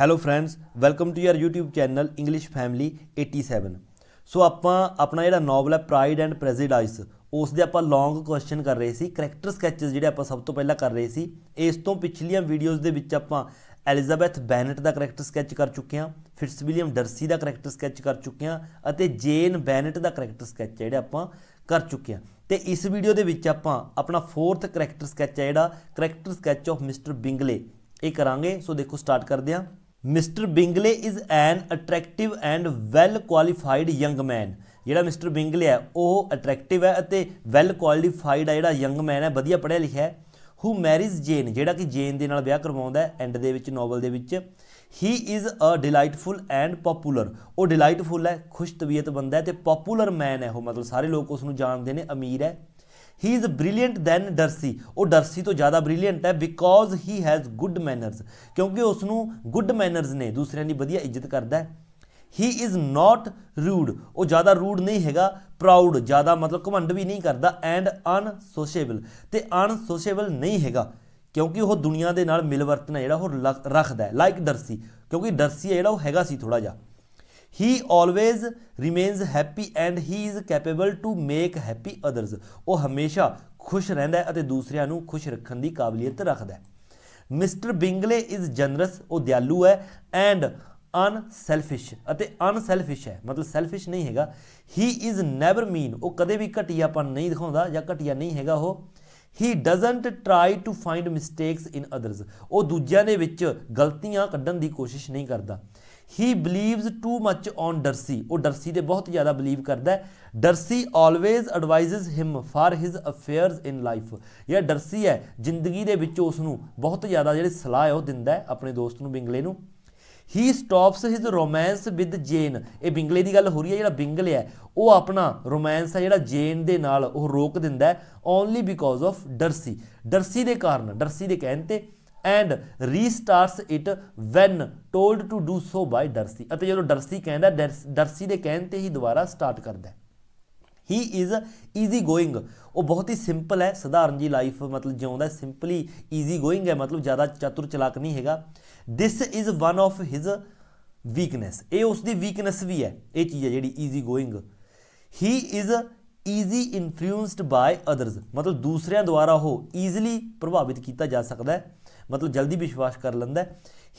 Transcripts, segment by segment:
hello friends welcome to your YouTube channel English family 87 so ਆਪਾਂ ਆਪਣਾ ਜਿਹੜਾ novel ਹੈ ਪ੍ਰਾਈਡ ਐਂਡ ਪ੍ਰੈਜੁਡਾਈਸ ਉਸ ਦੇ ਆਪਾਂ ਲੌਂਗ ਕੁਐਸਚਨ ਕਰ ਰਹੇ ਸੀ ਕੈਰੈਕਟਰ ਸਕੈਚਸ ਜਿਹੜੇ ਆਪਾਂ ਸਭ ਤੋਂ ਪਹਿਲਾਂ ਕਰ ਰਹੇ ਸੀ ਇਸ ਤੋਂ ਪਿਛਲੀਆਂ ਵੀਡੀਓਜ਼ ਦੇ ਵਿੱਚ ਆਪਾਂ ਐਲਿਜ਼ਾਬੈਥ ਬੈਨਟ ਦਾ ਕੈਰੈਕਟਰ ਸਕੈਚ ਕਰ ਚੁੱਕੇ ਹਾਂ ਫਿਟਸ ਵਿਲੀਅਮ ਡਰਸੀ ਦਾ ਕੈਰੈਕਟਰ ਸਕੈਚ ਕਰ ਚੁੱਕੇ ਹਾਂ ਅਤੇ ਜੇਨ ਬੈਨਟ ਦਾ ਕੈਰੈਕਟਰ ਸਕੈਚ ਜਿਹੜੇ ਆਪਾਂ ਕਰ ਚੁੱਕੇ ਹਾਂ ਤੇ ਇਸ ਵੀਡੀਓ ਦੇ ਵਿੱਚ ਆਪਾਂ ਆਪਣਾ ਫੋਰਥ ਕੈਰੈਕਟਰ ਸਕੈਚ ਹੈ ਜਿਹੜਾ character sketch of mister Bingley ਇਹ ਕਰਾਂਗੇ ਸੋ ਦੇਖੋ ਸਟਾਰਟ ਕਰਦੇ ਹਾਂ mister Bingley is an attractive and well qualified young man ਜਿਹੜਾ ਮਿਸਟਰ ਬਿੰਗਲੇ ਹੈ ਉਹ ਅਟਰੈਕਟਿਵ ਹੈ ਅਤੇ ਵੈਲ ਕੁਆਲੀਫਾਈਡ ਹੈ ਜਿਹੜਾ ਯੰਗ ਮੈਨ ਹੈ ਵਧੀਆ ਪੜ੍ਹਿਆ ਲਿਖਿਆ ਹੈ ਹੂ ਮੈਰੀਜ਼ ਜੇਨ ਜਿਹੜਾ ਕਿ ਜੇਨ ਦੇ ਨਾਲ ਵਿਆਹ ਕਰਵਾਉਂਦਾ ਹੈ ਐਂਡ ਦੇ ਵਿੱਚ ਨੋਵਲ ਦੇ ਵਿੱਚ ਹੀ is a delightful and popular ਉਹ ਡਿਲਾਈਟਫੁਲ ਹੈ ਖੁਸ਼ ਤਬੀਅਤ ਬੰਦਾ ਹੈ ਤੇ ਪਪੂਲਰ ਮੈਨ ਹੈ ਉਹ ਮਤਲਬ ਸਾਰੇ ਲੋਕ ਉਸ ਨੂੰ ਜਾਣਦੇ ਨੇ ਅਮੀਰ ਹੈ he is brilliant than Darcy ਉਹ ਡਰਸੀ ਤੋਂ ਜ਼ਿਆਦਾ ਬ੍ਰਿਲੀਅੰਟ ਹੈ because he has good manners ਕਿਉਂਕਿ ਉਸ ਨੂੰ ਗੁੱਡ ਮੈਨਰਸ ਨੇ ਦੂਸਰਿਆਂ ਦੀ ਵਧੀਆ ਇੱਜ਼ਤ ਕਰਦਾ ਹੈ ਹੀ ਇਜ਼ ਨਾਟ ਰੂਡ ਉਹ ਜ਼ਿਆਦਾ ਰੂਡ ਨਹੀਂ ਹੈਗਾ ਪ੍ਰਾਊਡ ਜ਼ਿਆਦਾ ਮਤਲਬ ਘਮੰਡ ਵੀ ਨਹੀਂ ਕਰਦਾ ਐਂਡ ਅਨਸੋਸ਼ੀਏਬਲ ਤੇ ਅਨਸੋਸ਼ੀਏਬਲ ਨਹੀਂ ਹੈਗਾ ਕਿਉਂਕਿ ਉਹ ਦੁਨੀਆ ਦੇ ਨਾਲ ਮਿਲਵਰਤਨ ਹੈ ਜਿਹੜਾ ਉਹ ਰੱਖਦਾ ਹੈ ਲਾਈਕ ਡਰਸੀ ਕਿਉਂਕਿ ਡਰਸੀ ਜਿਹੜਾ ਉਹ ਹੈਗਾ ਸੀ ਥੋੜਾ ਜਿਹਾ he always remains happy and he is capable to make happy others ਉਹ ਹਮੇਸ਼ਾ ਖੁਸ਼ ਰਹਿੰਦਾ ਹੈ ਅਤੇ ਦੂਸਰਿਆਂ ਨੂੰ ਖੁਸ਼ ਰੱਖਣ ਦੀ ਕਾਬਲੀਅਤ ਰੱਖਦਾ ਹੈ ਮਿਸਟਰ ਬਿੰਗਲੇ ਇਜ਼ ਜਨਰਸ ਉਹ ਦਿਆਲੂ ਹੈ ਐਂਡ ਅਨਸੈਲਫਿਸ਼ ਅਤੇ ਅਨਸੈਲਫਿਸ਼ ਹੈ ਮਤਲਬ ਸੈਲਫਿਸ਼ ਨਹੀਂ ਹੈਗਾ ਹੀ ਇਜ਼ ਨੈਵਰ ਮੀਨ ਉਹ ਕਦੇ ਵੀ ਘਟੀਆਪਨ ਨਹੀਂ ਦਿਖਾਉਂਦਾ ਜਾਂ ਘਟੀਆ ਨਹੀਂ ਹੈਗਾ ਉਹ he doesn't try to find mistakes in others ਉਹ ਦੂਜਿਆਂ ਦੇ ਵਿੱਚ ਗਲਤੀਆਂ ਕੱਢਣ ਦੀ ਕੋਸ਼ਿਸ਼ ਨਹੀਂ ਕਰਦਾ ਹੀ ਬਲੀਵਸ ਟੂ ਮੱਚ ਔਨ ਡਰਸੀ ਉਹ ਡਰਸੀ ਤੇ ਬਹੁਤ ਜ਼ਿਆਦਾ ਬਲੀਵ ਕਰਦਾ ਹੈ Darcy always advises him for his affairs in life ਯਾ ਡਰਸੀ ਹੈ ਜ਼ਿੰਦਗੀ ਦੇ ਵਿੱਚ ਉਸ ਨੂੰ ਬਹੁਤ ਜ਼ਿਆਦਾ ਜਿਹੜੀ ਸਲਾਹ ਹੈ ਉਹ ਦਿੰਦਾ ਹੈ ਆਪਣੇ ਦੋਸਤ ਨੂੰ ਬਿੰਗਲੇ ਨੂੰ he stops his romance with Jane ਇਹ ਬਿੰਗਲੇ ਦੀ ਗੱਲ ਹੋ ਰਹੀ ਹੈ ਜਿਹੜਾ ਬਿੰਗਲੇ ਹੈ ਉਹ ਆਪਣਾ ਰੋਮਾਂਸ ਹੈ ਜਿਹੜਾ ਜੇਨ ਦੇ ਨਾਲ ਉਹ ਰੋਕ ਦਿੰਦਾ ਹੈ only because of Darcy Darcy ਦੇ ਕਾਰਨ ਡਰਸੀ ਦੇ ਕਹਿਣ ਤੇ and restarts it when told to do so by Darcy ਅਤੇ ਜਦੋਂ ਡਰਸੀ ਕਹਿੰਦਾ ਡਰਸੀ ਦੇ ਕਹਿਣ ਤੇ ਹੀ ਦੁਬਾਰਾ ਸਟਾਰਟ ਕਰਦਾ ਹੀ ਇਜ਼ ਈਜ਼ੀ ਗੋਇੰਗ ਉਹ ਬਹੁਤ ਹੀ ਸਿੰਪਲ ਹੈ ਸਧਾਰਨ ਜੀ ਲਾਈਫ ਮਤਲਬ ਜਿਉਂਦਾ ਸਿੰਪਲੀ ਈਜ਼ੀ ਗੋਇੰਗ ਹੈ ਮਤਲਬ ਜ਼ਿਆਦਾ ਚਤੁਰ ਚਲਾਕ ਨਹੀਂ ਹੈਗਾ this is one of his weakness ਇਹ ਉਸ ਦੀ ਵੀਕਨੈਸ ਵੀ ਹੈ ਇਹ ਚੀਜ਼ ਹੈ ਜਿਹੜੀ easy going he is easy influenced by others ਮਤਲਬ ਦੂਸਰਿਆਂ ਦੁਆਰਾ ਉਹ ਈਜ਼ੀਲੀ ਪ੍ਰਭਾਵਿਤ ਕੀਤਾ ਜਾ ਸਕਦਾ ਹੈ ਮਤਲਬ ਜਲਦੀ ਵਿਸ਼ਵਾਸ ਕਰ ਲੈਂਦਾ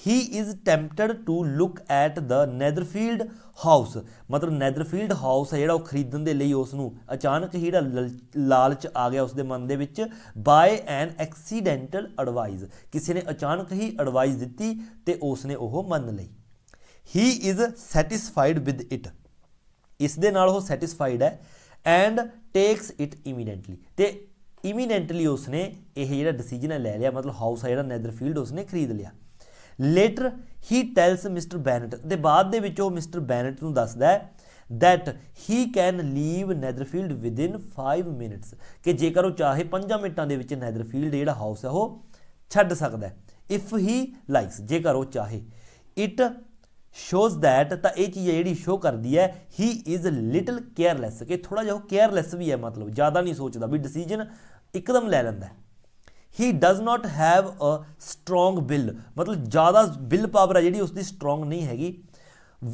he is tempted to look at the Netherfield house ਮਤਲਬ ਨੈਦਰਫੀਲਡ ਹਾਊਸ ਹੈ ਜਿਹੜਾ ਉਹ ਖਰੀਦਣ ਦੇ ਲਈ ਉਸ ਨੂੰ ਅਚਾਨਕ ਹੀ ਜਿਹੜਾ ਲਾਲਚ ਆ ਗਿਆ ਉਸ ਦੇ ਮਨ ਦੇ ਵਿੱਚ ਬਾਈ ਐਨ ਐਕਸੀਡੈਂਟਲ ਐਡਵਾਈਸ ਕਿਸੇ ਨੇ ਅਚਾਨਕ ਹੀ ਐਡਵਾਈਸ ਦਿੱਤੀ ਤੇ ਉਸ ਨੇ ਉਹ ਮੰਨ ਲਈ he is satisfied with it ਇਸ ਦੇ ਨਾਲ ਉਹ ਸੈਟੀਸਫਾਈਡ ਹੈ ਐਂਡ ਟੇਕਸ ਇਟ ਇਮੀਡੀਏਟਲੀ ਤੇ ਇਮੀਨੈਂਟਲੀ ਉਸਨੇ ਇਹ ਜਿਹੜਾ ਡਿਸੀਜਨ ਲੈ ਲਿਆ ਮਤਲਬ ਹਾਊਸ ਆ ਜਿਹੜਾ ਨੈਦਰਫੀਲਡ ਉਸਨੇ ਖਰੀਦ ਲਿਆ later he tells mister Bennet ਦੇ ਬਾਅਦ ਦੇ ਵਿੱਚ ਉਹ ਮਿਸਟਰ ਬੈਨਟ ਨੂੰ ਦੱਸਦਾ ਹੈ that he can leave netherfield within 5 minutes ਕਿ ਜੇਕਰ ਉਹ ਚਾਹੇ 5 ਮਿੰਟਾਂ ਦੇ ਵਿੱਚ netherfield ਜਿਹੜਾ ਹਾਊਸ ਹੈ ਉਹ ਛੱਡ ਸਕਦਾ ਹੈ if he likes ਜੇਕਰ ਉਹ ਚਾਹੇ it ਸ਼ੋਸ ਥੈਟ ਤਾਂ ਇਹ ਚੀਜ਼ ਜਿਹੜੀ ਸ਼ੋ ਕਰਦੀ ਹੈ ਹੀ ਇਜ਼ ਲਿਟਲ ਕੇਅਰਲੈਸ ਕਿ ਥੋੜਾ ਜਿਹਾ ਉਹ ਕੇਅਰਲੈਸ ਵੀ ਹੈ ਮਤਲਬ ਜ਼ਿਆਦਾ ਨਹੀਂ ਸੋਚਦਾ ਵੀ ਡਿਸੀਜਨ ਇੱਕਦਮ ਲੈ ਲੈਂਦਾ he does not have a strong will ਮਤਲਬ ਜ਼ਿਆਦਾ ਵਿਲ ਪਾਵਰ ਹੈ ਜਿਹੜੀ ਉਸ ਦੀ ਸਟਰੋਂਗ ਨਹੀਂ ਹੈਗੀ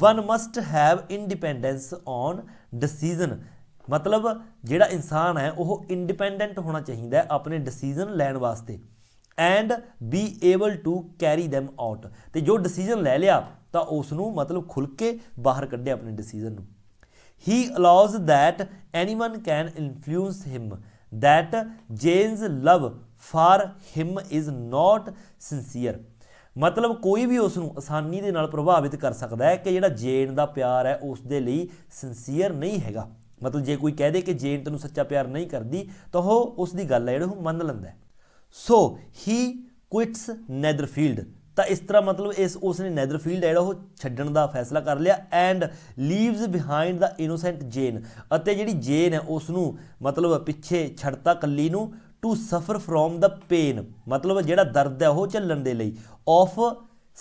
one must have independence on decision ਮਤਲਬ ਜਿਹੜਾ ਇਨਸਾਨ ਹੈ ਉਹ ਇੰਡੀਪੈਂਡੈਂਟ ਹੋਣਾ ਚਾਹੀਦਾ ਹੈ ਆਪਣੇ ਡਿਸੀਜਨ ਲੈਣ ਵਾਸਤੇ and be able to carry them out ਤੇ ਜੋ ਡਿਸੀਜਨ ਲੈ ਲਿਆ ਤਾਂ ਉਸ ਨੂੰ ਮਤਲਬ ਖੁੱਲ ਕੇ ਬਾਹਰ ਕੱਢਿਆ ਆਪਣੇ ਡਿਸੀਜਨ ਨੂੰ he allows that anyone can influence him that Jane's love for him is not sincere ਮਤਲਬ ਕੋਈ ਵੀ ਉਸ ਨੂੰ ਆਸਾਨੀ ਦੇ ਨਾਲ ਪ੍ਰਭਾਵਿਤ ਕਰ ਸਕਦਾ ਹੈ ਕਿ ਜਿਹੜਾ ਜੇਨ ਦਾ ਪਿਆਰ ਹੈ ਉਸ ਦੇ ਲਈ ਸਿਨਸੀਅਰ ਨਹੀਂ ਹੈਗਾ ਮਤਲਬ ਜੇ ਕੋਈ ਕਹਿ ਦੇ ਕਿ ਜੇਨ ਤੈਨੂੰ ਸੱਚਾ ਪਿਆਰ ਨਹੀਂ ਕਰਦੀ ਤਾਂ ਉਹ ਉਸ ਦੀ ਗੱਲ ਹੈ ਜਿਹੜਾ ਉਹ ਮੰਨ ਲੈਂਦਾ ਸੋ ਹੀ ਕੁਇਟਸ ਨੈਦਰਫੀਲਡ ਤਾਂ ਇਸ ਤਰ੍ਹਾਂ ਮਤਲਬ ਇਸ ਉਸਨੇ ਨੈਦਰਫੀਲਡ ਜਿਹੜਾ ਉਹ ਛੱਡਣ ਦਾ ਫੈਸਲਾ ਕਰ ਲਿਆ and leaves behind the innocent Jane ਅਤੇ ਜਿਹੜੀ ਜੇਨ ਹੈ ਉਸ ਨੂੰ ਮਤਲਬ ਪਿੱਛੇ ਛੱਡਤਾ ਕੱਲੀ ਨੂੰ ਟੂ ਸਫਰ ਫਰੋਮ ਦਾ ਪੇਨ ਮਤਲਬ ਜਿਹੜਾ ਦਰਦ ਹੈ ਉਹ ਚੱਲਣ ਦੇ ਲਈ ਆਫ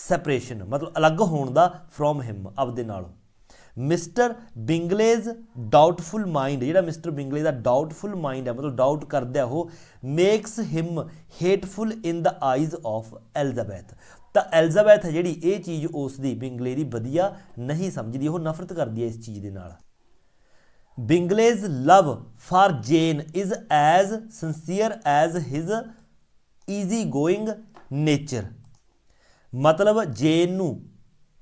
ਸੈਪਰੇਸ਼ਨ ਮਤਲਬ ਅਲੱਗ ਹੋਣ ਦਾ ਫਰੋਮ ਹਿਮ ਆਪਦੇ ਨਾਲ ਮਿਸਟਰ ਬਿੰਗਲੇਜ਼ ਡਾਊਟਫੁਲ ਮਾਈਂਡ ਜਿਹੜਾ ਮਿਸਟਰ ਬਿੰਗਲੇ ਦਾ ਡਾਊਟਫੁਲ ਮਾਈਂਡ ਹੈ ਮਤਲਬ ਡਾਊਟ ਕਰਦਾ ਉਹ makes him hateful in the eyes of Elizabeth ਤਾਂ ਐਲਜ਼ਾਬੈਥ ਹੈ ਜਿਹੜੀ ਇਹ ਚੀਜ਼ ਉਸ ਦੀ ਬਿੰਗਲੇ ਦੀ ਵਧੀਆ ਨਹੀਂ ਸਮਝਦੀ ਉਹ ਨਫ਼ਰਤ ਕਰਦੀ ਹੈ ਇਸ ਚੀਜ਼ ਦੇ ਨਾਲ Bingley's love for Jane is as sincere as his easy going nature ਮਤਲਬ ਜੇਨ ਨੂੰ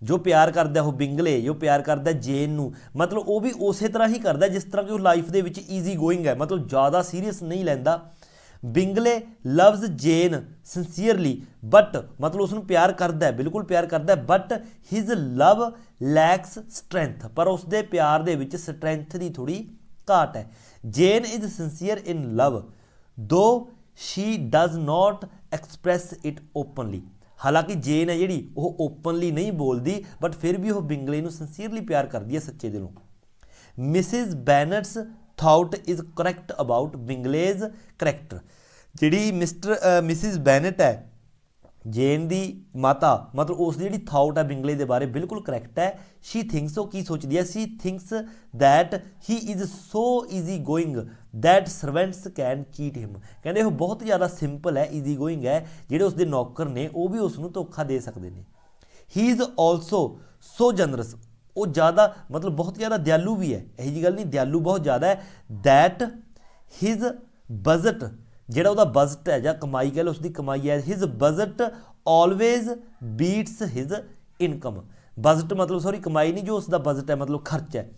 ਜੋ ਪਿਆਰ ਕਰਦਾ ਉਹ ਬਿੰਗਲੇ ਜੋ ਪਿਆਰ ਕਰਦਾ ਜੇਨ ਨੂੰ ਮਤਲਬ ਉਹ ਵੀ ਉਸੇ ਤਰ੍ਹਾਂ ਹੀ ਕਰਦਾ ਜਿਸ ਤਰ੍ਹਾਂ ਕਿ ਉਹ ਲਾਈਫ ਦੇ ਵਿੱਚ ਈਜ਼ੀ ਗੋਇੰਗ ਹੈ ਮਤਲਬ ਜ਼ਿਆਦਾ ਸੀਰੀਅਸ ਨਹੀਂ ਲੈਂਦਾ Bingley loves Jane sincerely but ਮਤਲਬ ਉਸ ਨੂੰ ਪਿਆਰ ਕਰਦਾ ਹੈ ਬਿਲਕੁਲ ਪਿਆਰ ਕਰਦਾ ਹੈ but his love lacks strength ਪਰ ਉਸ ਦੇ ਪਿਆਰ ਦੇ ਵਿੱਚ ਸਟਰੈਂਥ ਦੀ ਥੋੜੀ ਘਾਟ ਹੈ ਜੇਨ is sincere in love though she does not express it openly ਹਾਲਾਂਕਿ ਜੇਨ ਹੈ ਜਿਹੜੀ ਉਹ ਓਪਨਲੀ ਨਹੀਂ ਬੋਲਦੀ ਬਟ ਫਿਰ ਵੀ ਉਹ ਬਿੰਗਲੇ ਨੂੰ ਸਿੰਸੀਅਰਲੀ ਪਿਆਰ ਕਰਦੀ ਹੈ ਸੱਚੇ ਦਿਲੋਂ missus Bennet's thought is correct about Bingley's character ਜਿਹੜੀ ਮਿਸਟਰ ਮਿਸਿਸ ਬੈਨਟ ਹੈ ਜੇਨ ਦੀ ਮਾਤਾ ਮਤਲਬ ਉਸ ਦੀ ਜਿਹੜੀ ਥਾਟ ਹੈ ਬਿੰਗਲੇ ਦੇ ਬਾਰੇ ਬਿਲਕੁਲ ਕਰੈਕਟ ਹੈ ਸ਼ੀ ਥਿੰਕਸ ਉਹ ਕੀ ਸੋਚਦੀ ਹੈ she thinks that he is so easy going that servants can cheat him ਕਹਿੰਦੇ ਉਹ ਬਹੁਤ ਜ਼ਿਆਦਾ ਸਿੰਪਲ ਹੈ ਈਜ਼ੀ ਗੋਇੰਗ ਹੈ ਜਿਹੜੇ ਉਸ ਦੇ ਨੌਕਰ ਨੇ ਉਹ ਵੀ ਉਸ ਨੂੰ ਧੋਖਾ ਦੇ ਸਕਦੇ ਨੇ ਹੀ ਇਜ਼ ਆਲਸੋ ਸੋ ਜਨਰਸ ਉਹ ਜ਼ਿਆਦਾ ਮਤਲਬ ਬਹੁਤ ਜ਼ਿਆਦਾ ਦਿਆਲੂ ਵੀ ਹੈ ਇਹ ਜੀ ਗੱਲ ਨਹੀਂ ਦਿਆਲੂ ਬਹੁਤ ਜ਼ਿਆਦਾ ਹੈ that his budget ਜਿਹੜਾ ਉਹਦਾ ਬਜਟ ਹੈ ਜਾਂ ਕਮਾਈ ਕਹ ਲਓ ਉਸ ਦੀ ਕਮਾਈ ਹੈ his budget always beats his income budget ਮਤਲਬ ਸੌਰੀ ਕਮਾਈ ਨਹੀਂ ਜੋ ਉਸ ਦਾ ਬਜਟ ਹੈ ਮਤਲਬ ਖਰਚ ਹੈ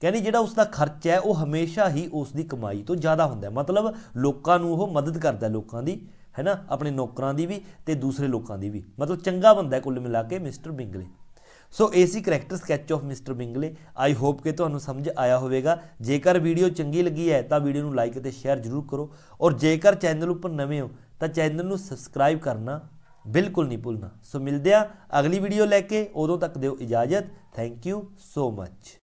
ਕਹਿੰਦੀ ਜਿਹੜਾ ਉਸ ਦਾ ਖਰਚ ਹੈ ਉਹ ਹਮੇਸ਼ਾ ਹੀ ਉਸ ਦੀ ਕਮਾਈ ਤੋਂ ਜ਼ਿਆਦਾ ਹੁੰਦਾ ਹੈ ਮਤਲਬ ਲੋਕਾਂ ਨੂੰ ਉਹ ਮਦਦ ਕਰਦਾ ਲੋਕਾਂ ਦੀ ਹੈਨਾ ਆਪਣੇ ਨੌਕਰਾਂ ਦੀ ਵੀ ਤੇ ਦੂਸਰੇ ਲੋਕਾਂ ਦੀ ਵੀ ਮਤਲਬ ਚੰਗਾ ਬੰਦਾ ਹੈ ਕੁੱਲ ਮਿਲਾ ਕੇ ਮਿਸਟਰ ਬਿੰਗਲੇ ਸੋ ਇਹ ਸੀ character sketch of mister Bingley I hope ਕਿ ਤੁਹਾਨੂੰ ਸਮਝ ਆਇਆ ਹੋਵੇਗਾ ਜੇਕਰ ਵੀਡੀਓ ਚੰਗੀ ਲੱਗੀ ਹੈ ਤਾਂ ਵੀਡੀਓ ਨੂੰ ਲਾਈਕ ਅਤੇ ਸ਼ੇਅਰ ਜ਼ਰੂਰ ਕਰੋ ਔਰ ਜੇਕਰ ਚੈਨਲ ਉੱਪਰ ਨਵੇਂ ਹੋ ਤਾਂ ਚੈਨਲ ਨੂੰ ਸਬਸਕ੍ਰਾਈਬ ਕਰਨਾ ਬਿਲਕੁਲ ਨਹੀਂ ਭੁੱਲਣਾ ਸੋ ਮਿਲਦੇ ਆ ਅਗਲੀ ਵੀਡੀਓ ਲੈ ਕੇ ਉਦੋਂ ਤੱਕ ਦਿਓ ਇਜਾਜ਼ਤ ਥੈਂਕ ਯੂ ਸੋ ਮੱਚ